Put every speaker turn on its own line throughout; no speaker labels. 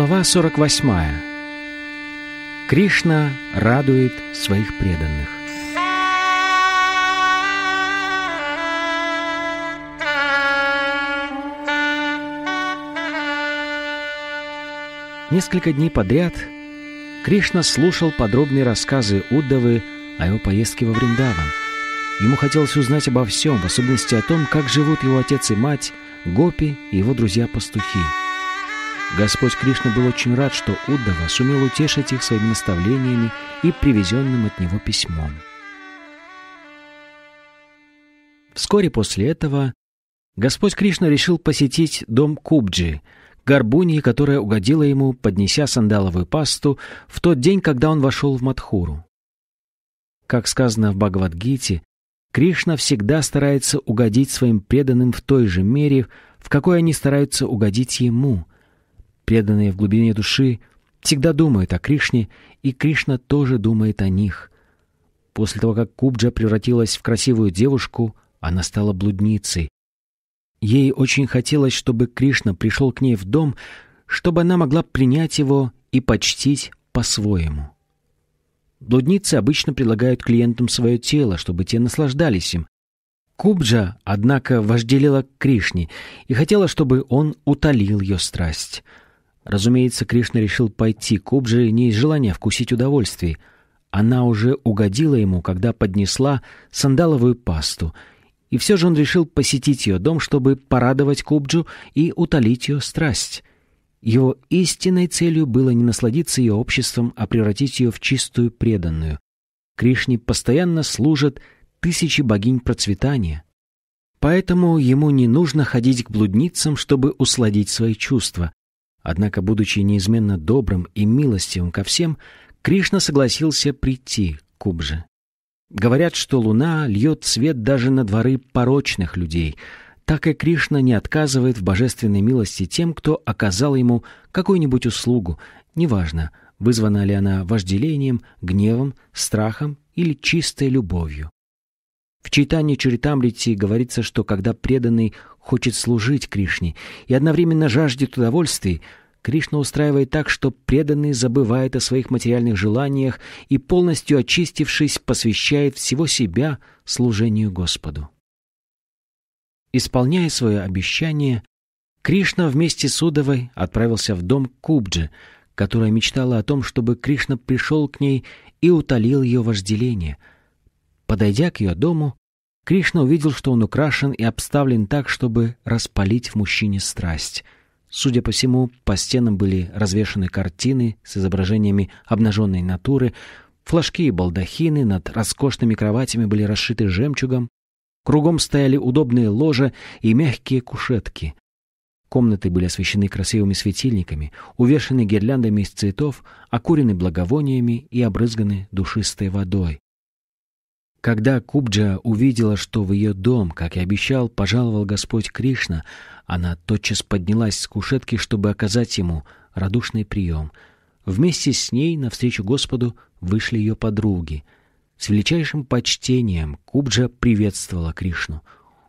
Глава 48. Кришна радует своих преданных. Несколько дней подряд Кришна слушал подробные рассказы Уддавы о его поездке во Вриндаван. Ему хотелось узнать обо всем, в особенности о том, как живут его отец и мать, Гопи и его друзья-пастухи. Господь Кришна был очень рад, что Уддава сумел утешить их своими наставлениями и привезенным от него письмом. Вскоре после этого Господь Кришна решил посетить дом Кубджи, горбуньи, которая угодила ему, поднеся сандаловую пасту, в тот день, когда он вошел в Мадхуру. Как сказано в Бхагавадгите, Кришна всегда старается угодить своим преданным в той же мере, в какой они стараются угодить ему, преданные в глубине души, всегда думают о Кришне, и Кришна тоже думает о них. После того, как Кубджа превратилась в красивую девушку, она стала блудницей. Ей очень хотелось, чтобы Кришна пришел к ней в дом, чтобы она могла принять его и почтить по-своему. Блудницы обычно предлагают клиентам свое тело, чтобы те наслаждались им. Кубджа, однако, вожделела Кришне и хотела, чтобы он утолил ее страсть — Разумеется, Кришна решил пойти к Обже не из желания вкусить удовольствий. Она уже угодила ему, когда поднесла сандаловую пасту, и все же он решил посетить ее дом, чтобы порадовать Кубджу и утолить ее страсть. Его истинной целью было не насладиться ее обществом, а превратить ее в чистую преданную. Кришне постоянно служат тысячи богинь процветания. Поэтому ему не нужно ходить к блудницам, чтобы усладить свои чувства. Однако, будучи неизменно добрым и милостивым ко всем, Кришна согласился прийти к Кубже. Говорят, что луна льет свет даже на дворы порочных людей. Так и Кришна не отказывает в божественной милости тем, кто оказал ему какую-нибудь услугу, неважно, вызвана ли она вожделением, гневом, страхом или чистой любовью. В читании Чуритамрити говорится, что когда преданный хочет служить Кришне и одновременно жаждет удовольствий, Кришна устраивает так, что преданный забывает о своих материальных желаниях и, полностью очистившись, посвящает всего себя служению Господу. Исполняя свое обещание, Кришна вместе с Удовой отправился в дом Кубджи, которая мечтала о том, чтобы Кришна пришел к ней и утолил ее вожделение – Подойдя к ее дому, Кришна увидел, что он украшен и обставлен так, чтобы распалить в мужчине страсть. Судя по всему, по стенам были развешаны картины с изображениями обнаженной натуры, флажки и балдахины над роскошными кроватями были расшиты жемчугом, кругом стояли удобные ложа и мягкие кушетки. Комнаты были освещены красивыми светильниками, увешаны гирляндами из цветов, окурены благовониями и обрызганы душистой водой. Когда Кубджа увидела, что в ее дом, как и обещал, пожаловал Господь Кришна, она тотчас поднялась с кушетки, чтобы оказать ему радушный прием. Вместе с ней навстречу Господу вышли ее подруги. С величайшим почтением Кубджа приветствовала Кришну.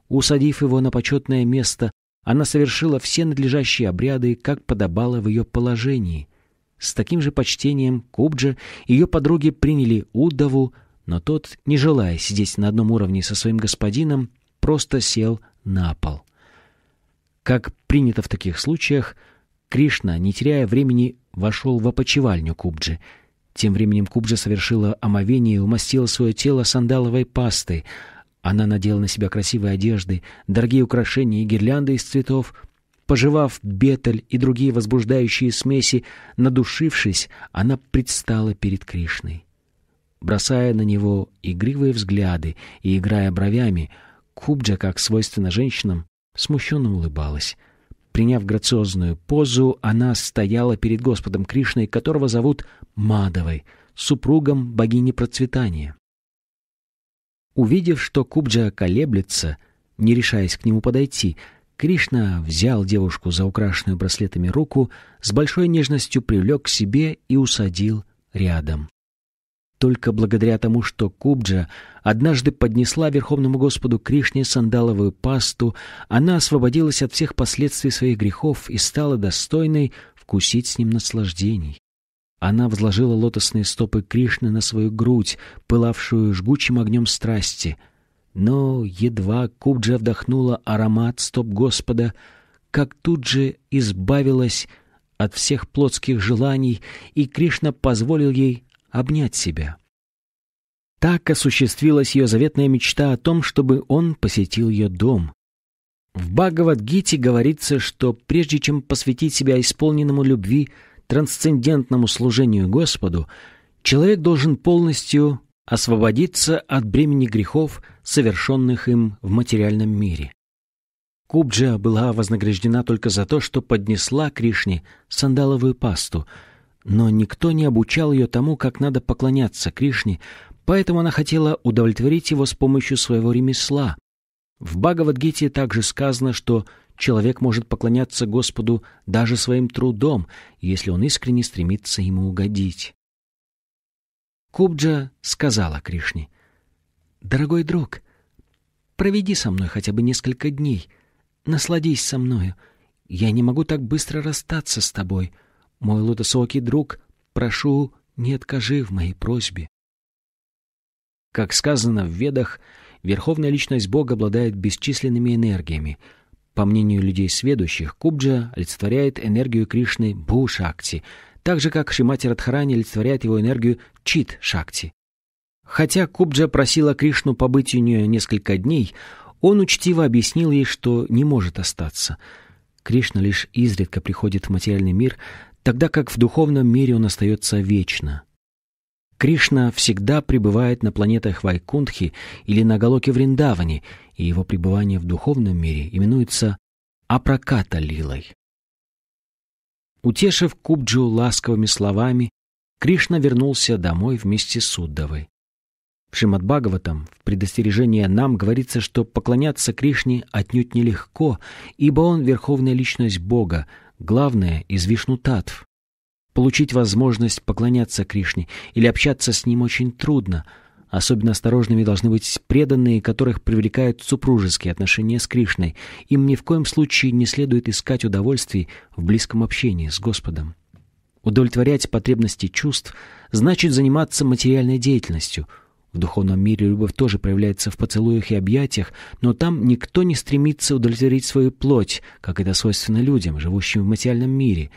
Усадив его на почетное место, она совершила все надлежащие обряды, как подобало в ее положении. С таким же почтением Кубджа ее подруги приняли Удаву, но тот, не желая сидеть на одном уровне со своим господином, просто сел на пол. Как принято в таких случаях, Кришна, не теряя времени, вошел в опочивальню Кубджи. Тем временем Кубджа совершила омовение и умастила свое тело сандаловой пастой. Она надела на себя красивые одежды, дорогие украшения и гирлянды из цветов. Пожевав бетель и другие возбуждающие смеси, надушившись, она предстала перед Кришной бросая на него игривые взгляды и играя бровями, Кубджа, как свойственно женщинам, смущенно улыбалась. Приняв грациозную позу, она стояла перед Господом Кришной, которого зовут Мадовой, супругом богини процветания. Увидев, что Кубджа колеблется, не решаясь к нему подойти, Кришна взял девушку за украшенную браслетами руку, с большой нежностью привлек к себе и усадил рядом только благодаря тому, что Кубджа однажды поднесла Верховному Господу Кришне сандаловую пасту, она освободилась от всех последствий своих грехов и стала достойной вкусить с ним наслаждений. Она возложила лотосные стопы Кришны на свою грудь, пылавшую жгучим огнем страсти. Но едва Кубджа вдохнула аромат стоп Господа, как тут же избавилась от всех плотских желаний, и Кришна позволил ей обнять себя. Так осуществилась ее заветная мечта о том, чтобы он посетил ее дом. В Бхагавадгите говорится, что прежде чем посвятить себя исполненному любви, трансцендентному служению Господу, человек должен полностью освободиться от бремени грехов, совершенных им в материальном мире. Кубджа была вознаграждена только за то, что поднесла Кришне сандаловую пасту — но никто не обучал ее тому, как надо поклоняться Кришне, поэтому она хотела удовлетворить его с помощью своего ремесла. В Бхагавадгите также сказано, что человек может поклоняться Господу даже своим трудом, если он искренне стремится ему угодить. Кубджа сказала Кришне, «Дорогой друг, проведи со мной хотя бы несколько дней, насладись со мною. Я не могу так быстро расстаться с тобой. Мой лутосокий друг, прошу, не откажи в моей просьбе. Как сказано в Ведах, верховная личность Бога обладает бесчисленными энергиями. По мнению людей сведущих, Кубджа олицетворяет энергию Кришны Бу-Шакти, так же, как Шимати Радхарани олицетворяет его энергию Чит-Шакти. Хотя Кубджа просила Кришну побыть у нее несколько дней, он учтиво объяснил ей, что не может остаться. Кришна лишь изредка приходит в материальный мир тогда как в духовном мире он остается вечно. Кришна всегда пребывает на планетах Вайкунтхи или на Галоке Вриндаване, и его пребывание в духовном мире именуется Апраката Лилой. Утешив Кубджу ласковыми словами, Кришна вернулся домой вместе с Уддавой. В Шримадбхагаватам в предостережении нам говорится, что поклоняться Кришне отнюдь нелегко, ибо он — верховная личность Бога, Главное — из Вишнутатв. Получить возможность поклоняться Кришне или общаться с ним очень трудно. Особенно осторожными должны быть преданные, которых привлекают супружеские отношения с Кришной. Им ни в коем случае не следует искать удовольствий в близком общении с Господом. Удовлетворять потребности чувств значит заниматься материальной деятельностью — в духовном мире любовь тоже проявляется в поцелуях и объятиях, но там никто не стремится удовлетворить свою плоть, как это свойственно людям, живущим в материальном мире.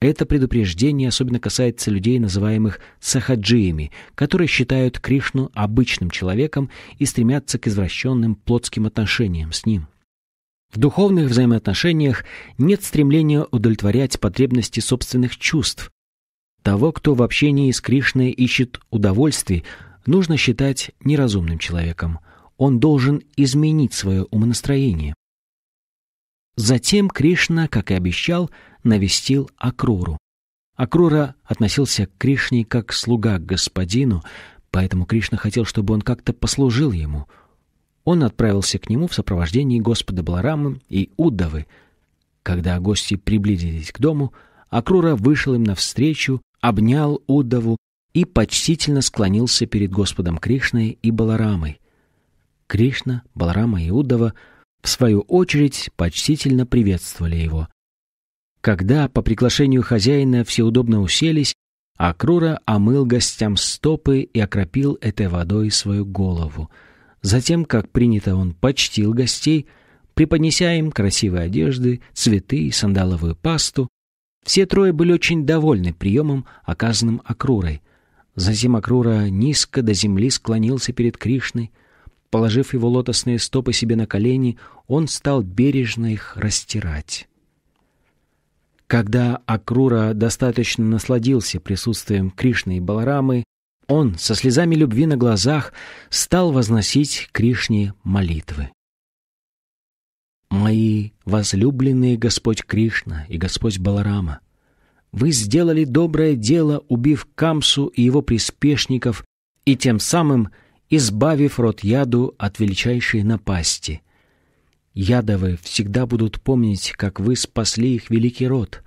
Это предупреждение особенно касается людей, называемых сахаджиями, которые считают Кришну обычным человеком и стремятся к извращенным плотским отношениям с ним. В духовных взаимоотношениях нет стремления удовлетворять потребности собственных чувств. Того, кто в общении с Кришной ищет удовольствий, нужно считать неразумным человеком. Он должен изменить свое умонастроение. Затем Кришна, как и обещал, навестил Акруру. Акрура относился к Кришне как слуга к господину, поэтому Кришна хотел, чтобы он как-то послужил ему. Он отправился к нему в сопровождении Господа Баларамы и Уддавы. Когда гости приблизились к дому, Акрура вышел им навстречу, обнял Уддаву и почтительно склонился перед Господом Кришной и Баларамой. Кришна, Баларама и Удава в свою очередь почтительно приветствовали его. Когда по приглашению хозяина все удобно уселись, Акрура омыл гостям стопы и окропил этой водой свою голову. Затем, как принято, он почтил гостей, преподнеся им красивые одежды, цветы и сандаловую пасту. Все трое были очень довольны приемом, оказанным Акрурой — Зазимакрура низко до земли склонился перед Кришной. Положив его лотосные стопы себе на колени, он стал бережно их растирать. Когда Акрура достаточно насладился присутствием Кришны и Баларамы, он со слезами любви на глазах стал возносить Кришне молитвы. «Мои возлюбленные Господь Кришна и Господь Баларама, вы сделали доброе дело, убив Камсу и его приспешников, и тем самым избавив род яду от величайшей напасти. Ядовы всегда будут помнить, как вы спасли их великий род.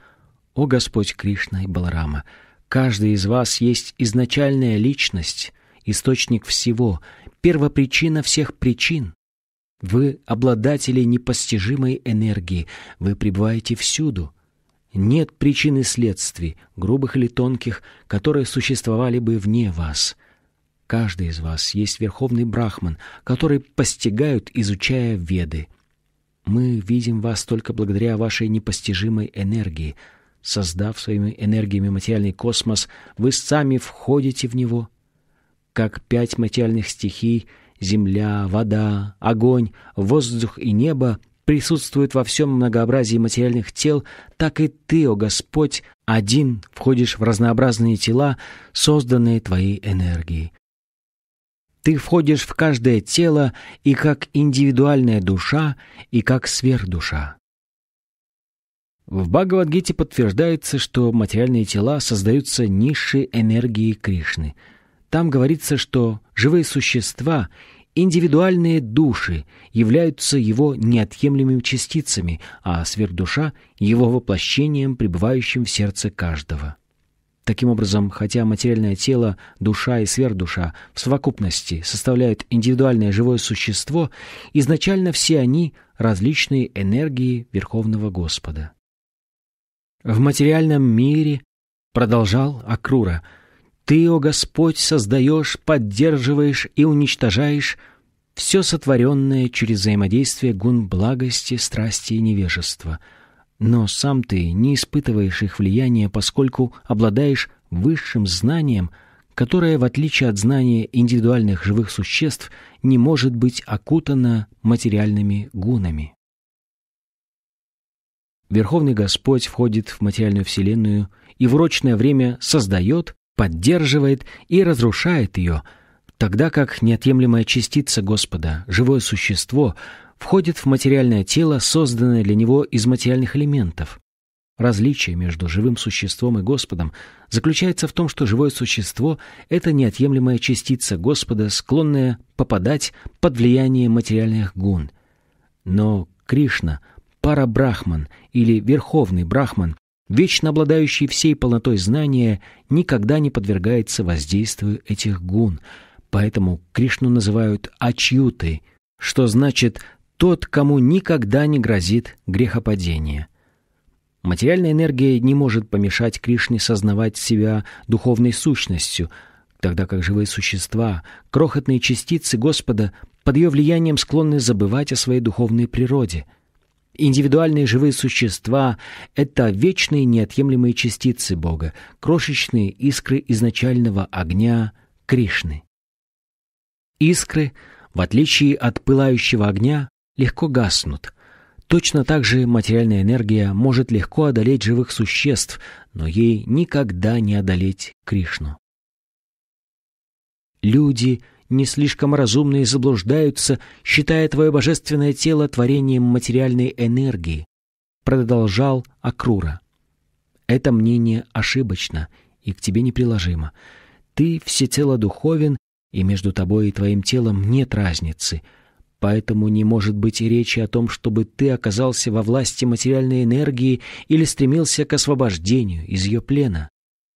О Господь Кришна и Баларама, каждый из вас есть изначальная личность, источник всего, первопричина всех причин. Вы обладатели непостижимой энергии, вы пребываете всюду — нет причин и следствий, грубых или тонких, которые существовали бы вне вас. Каждый из вас есть верховный брахман, который постигают, изучая веды. Мы видим вас только благодаря вашей непостижимой энергии. Создав своими энергиями материальный космос, вы сами входите в него. Как пять материальных стихий — земля, вода, огонь, воздух и небо — присутствует во всем многообразии материальных тел, так и Ты, о Господь, один входишь в разнообразные тела, созданные Твоей энергией. Ты входишь в каждое тело и как индивидуальная душа, и как сверхдуша. В Бхагавадгите подтверждается, что материальные тела создаются низшей энергией Кришны. Там говорится, что живые существа Индивидуальные души являются его неотъемлемыми частицами, а сверхдуша — его воплощением, пребывающим в сердце каждого. Таким образом, хотя материальное тело, душа и сверхдуша в совокупности составляют индивидуальное живое существо, изначально все они — различные энергии Верховного Господа. В материальном мире, продолжал Акрура, — ты, о Господь, создаешь, поддерживаешь и уничтожаешь все сотворенное через взаимодействие гун благости, страсти и невежества. Но сам ты не испытываешь их влияния, поскольку обладаешь высшим знанием, которое, в отличие от знания индивидуальных живых существ, не может быть окутано материальными гунами. Верховный Господь входит в материальную вселенную и в урочное время создает поддерживает и разрушает ее, тогда как неотъемлемая частица Господа, живое существо, входит в материальное тело, созданное для него из материальных элементов. Различие между живым существом и Господом заключается в том, что живое существо — это неотъемлемая частица Господа, склонная попадать под влияние материальных гун. Но Кришна, Парабрахман или Верховный Брахман Вечно обладающий всей полнотой знания никогда не подвергается воздействию этих гун, поэтому Кришну называют «ачьюты», что значит «тот, кому никогда не грозит грехопадение». Материальная энергия не может помешать Кришне сознавать себя духовной сущностью, тогда как живые существа, крохотные частицы Господа, под ее влиянием склонны забывать о своей духовной природе – Индивидуальные живые существа — это вечные неотъемлемые частицы Бога, крошечные искры изначального огня Кришны. Искры, в отличие от пылающего огня, легко гаснут. Точно так же материальная энергия может легко одолеть живых существ, но ей никогда не одолеть Кришну. Люди — не слишком разумные заблуждаются, считая твое божественное тело творением материальной энергии, продолжал Акрура. Это мнение ошибочно и к тебе неприложимо. Ты всецело духовен, и между тобой и твоим телом нет разницы. Поэтому не может быть и речи о том, чтобы ты оказался во власти материальной энергии или стремился к освобождению из ее плена.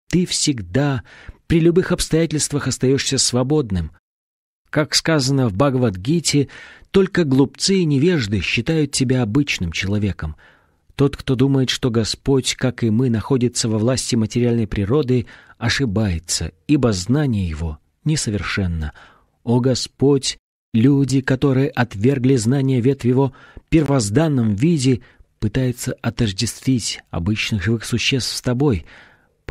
Ты всегда, при любых обстоятельствах остаешься свободным, как сказано в Бхагавадгите, только глупцы и невежды считают тебя обычным человеком. Тот, кто думает, что Господь, как и мы, находится во власти материальной природы, ошибается, ибо знание его несовершенно. О Господь, люди, которые отвергли знание ветви его в первозданном виде, пытаются отождествить обычных живых существ с тобой —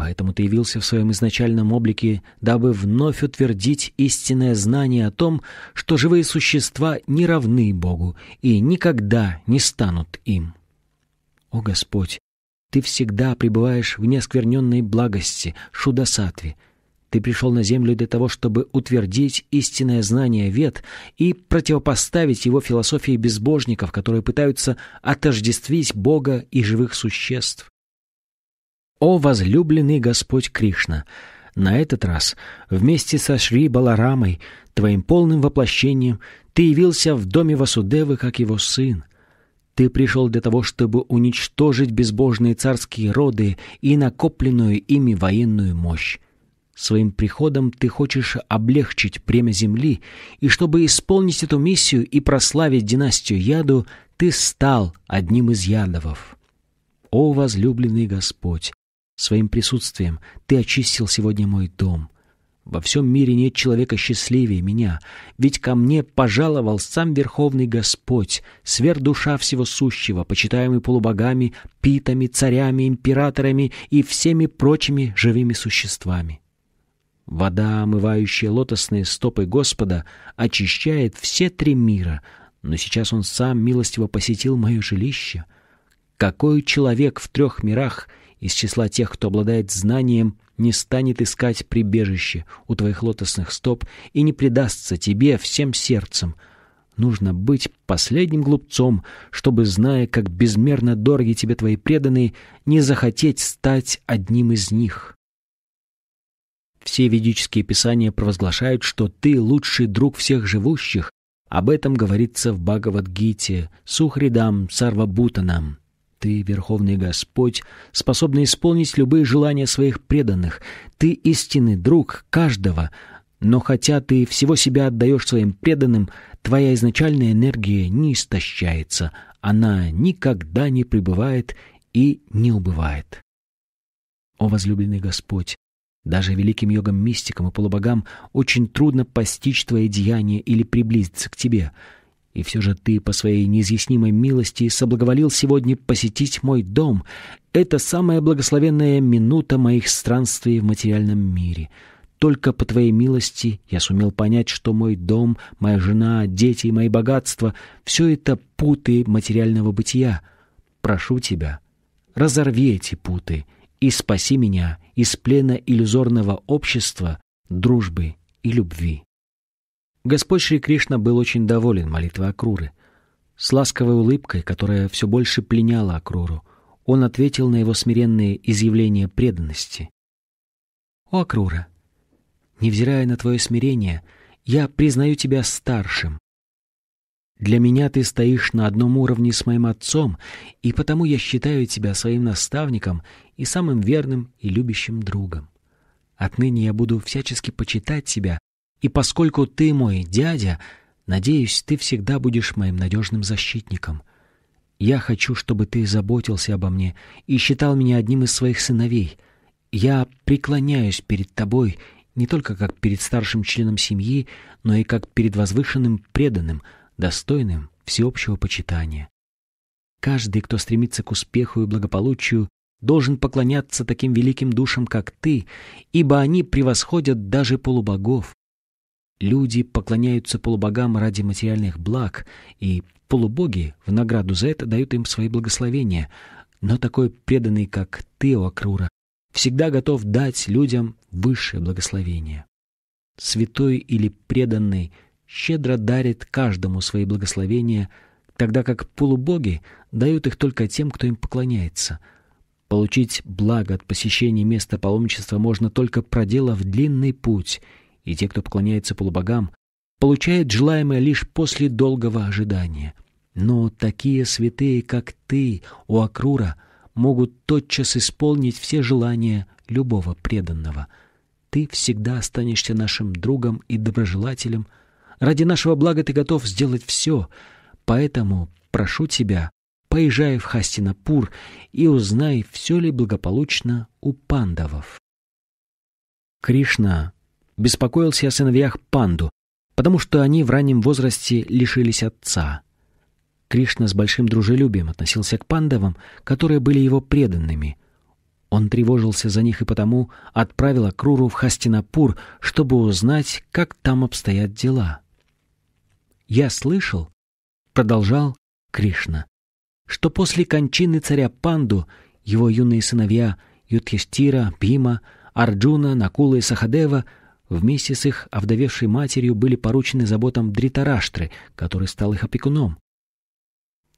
Поэтому ты явился в своем изначальном облике, дабы вновь утвердить истинное знание о том, что живые существа не равны Богу и никогда не станут им. О Господь, Ты всегда пребываешь в неоскверненной благости, шудасатве. Ты пришел на землю для того, чтобы утвердить истинное знание вет и противопоставить его философии безбожников, которые пытаются отождествить Бога и живых существ. «О возлюбленный Господь Кришна!» На этот раз вместе со Шри Баларамой, твоим полным воплощением, ты явился в доме Васудевы как его сын. Ты пришел для того, чтобы уничтожить безбожные царские роды и накопленную ими военную мощь. Своим приходом ты хочешь облегчить бремя земли, и чтобы исполнить эту миссию и прославить династию Яду, ты стал одним из Ядовов. О возлюбленный Господь, Своим присутствием ты очистил сегодня мой дом. Во всем мире нет человека счастливее меня, ведь ко мне пожаловал сам Верховный Господь, сверхдуша всего сущего, почитаемый полубогами, питами, царями, императорами и всеми прочими живыми существами. Вода, омывающая лотосные стопы Господа, очищает все три мира, но сейчас Он сам милостиво посетил мое жилище. Какой человек в трех мирах — из числа тех, кто обладает знанием, не станет искать прибежище у твоих лотосных стоп и не предастся тебе всем сердцем. Нужно быть последним глупцом, чтобы, зная, как безмерно дороги тебе твои преданные, не захотеть стать одним из них. Все ведические писания провозглашают, что ты лучший друг всех живущих. Об этом говорится в Бхагавадгите, Сухридам, Сарвабутанам. Ты, Верховный Господь, способный исполнить любые желания своих преданных. Ты истинный друг каждого. Но хотя ты всего себя отдаешь своим преданным, твоя изначальная энергия не истощается. Она никогда не пребывает и не убывает. О, возлюбленный Господь! Даже великим йогам-мистикам и полубогам очень трудно постичь твои деяния или приблизиться к тебе — и все же ты по своей неизъяснимой милости соблаговолил сегодня посетить мой дом. Это самая благословенная минута моих странствий в материальном мире. Только по твоей милости я сумел понять, что мой дом, моя жена, дети и мои богатства — все это путы материального бытия. Прошу тебя, разорви эти путы и спаси меня из плена иллюзорного общества, дружбы и любви. Господь Шри Кришна был очень доволен молитвой Акруры. С ласковой улыбкой, которая все больше пленяла Акруру, он ответил на его смиренные изъявления преданности. «О, Акрура, невзирая на твое смирение, я признаю тебя старшим. Для меня ты стоишь на одном уровне с моим отцом, и потому я считаю тебя своим наставником и самым верным и любящим другом. Отныне я буду всячески почитать тебя и поскольку ты мой дядя, надеюсь, ты всегда будешь моим надежным защитником. Я хочу, чтобы ты заботился обо мне и считал меня одним из своих сыновей. Я преклоняюсь перед тобой не только как перед старшим членом семьи, но и как перед возвышенным преданным, достойным всеобщего почитания. Каждый, кто стремится к успеху и благополучию, должен поклоняться таким великим душам, как ты, ибо они превосходят даже полубогов. Люди поклоняются полубогам ради материальных благ, и полубоги в награду за это дают им свои благословения. Но такой преданный, как ты, Окрура, всегда готов дать людям высшее благословение. Святой или преданный щедро дарит каждому свои благословения, тогда как полубоги дают их только тем, кто им поклоняется — Получить благо от посещения места паломничества можно только проделав длинный путь и те, кто поклоняется полубогам, получают желаемое лишь после долгого ожидания. Но такие святые, как ты, у Акрура, могут тотчас исполнить все желания любого преданного. Ты всегда останешься нашим другом и доброжелателем. Ради нашего блага ты готов сделать все. Поэтому прошу тебя, поезжай в Хастинапур и узнай, все ли благополучно у пандавов. Кришна беспокоился о сыновьях Панду, потому что они в раннем возрасте лишились отца. Кришна с большим дружелюбием относился к пандавам, которые были его преданными. Он тревожился за них и потому отправил Акруру в Хастинапур, чтобы узнать, как там обстоят дела. «Я слышал», — продолжал Кришна, «что после кончины царя Панду его юные сыновья Ютхиштира, Пима, Арджуна, Накула и Сахадева — Вместе с их овдовевшей матерью были поручены заботам Дритараштры, который стал их опекуном.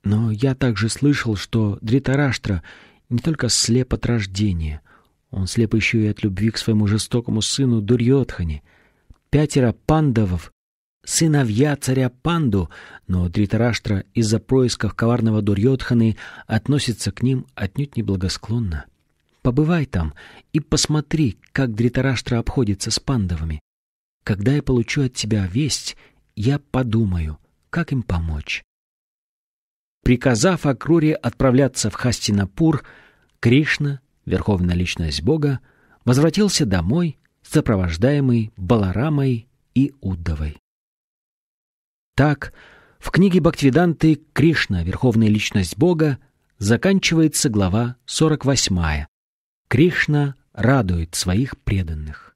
Но я также слышал, что Дритараштра не только слеп от рождения, он слеп еще и от любви к своему жестокому сыну Дурьотхане. Пятеро пандавов — сыновья царя Панду, но Дритараштра из-за происков коварного Дурьотханы относится к ним отнюдь неблагосклонно. Побывай там и посмотри, как Дритараштра обходится с пандавами. Когда я получу от тебя весть, я подумаю, как им помочь. Приказав Акруре отправляться в Хастинапур, Кришна, верховная личность Бога, возвратился домой, сопровождаемый Баларамой и Уддовой. Так, в книге Бхактивиданты «Кришна. Верховная личность Бога» заканчивается глава 48, Кришна радует своих преданных.